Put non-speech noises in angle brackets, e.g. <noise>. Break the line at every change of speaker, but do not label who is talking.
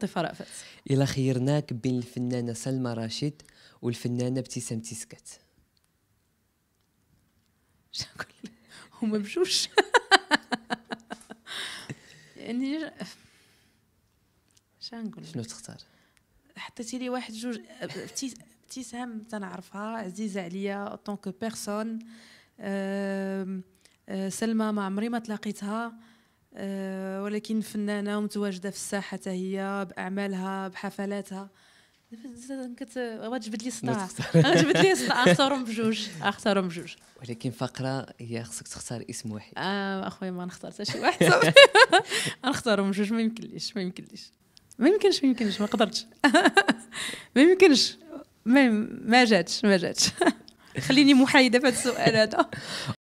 طفى رأفت
إلا خيرناك بين الفنانة سلمى راشد والفنانة ابتسام
تسكت شكون هما بجوج
يعني شنقول شنو تختار حطيتي لي واحد جوج ابتسام تنعرفها عزيزه عليا طونك بيرسون سلمى ما عمري ما تلاقيتها آه، ولكن فنانة ومتواجدة في الساحة حتى هي بأعمالها بحفلاتها كنت لي صداع <laughs> وجبت لي صداع اختارهم بجوج
اختارهم بجوج
ولكن فقره هي خصك تختار اسم واحد
اه
اخويا ما نختار حتى شي واحد نختارهم <laughs> <laughs> بجوج ما يمكنليش ما يمكنليش ما يمكنش ما يمكنش ما قدرتش ما يمكنش ما ما جاتش ما جاتش خليني محايده في هذا السؤال هذا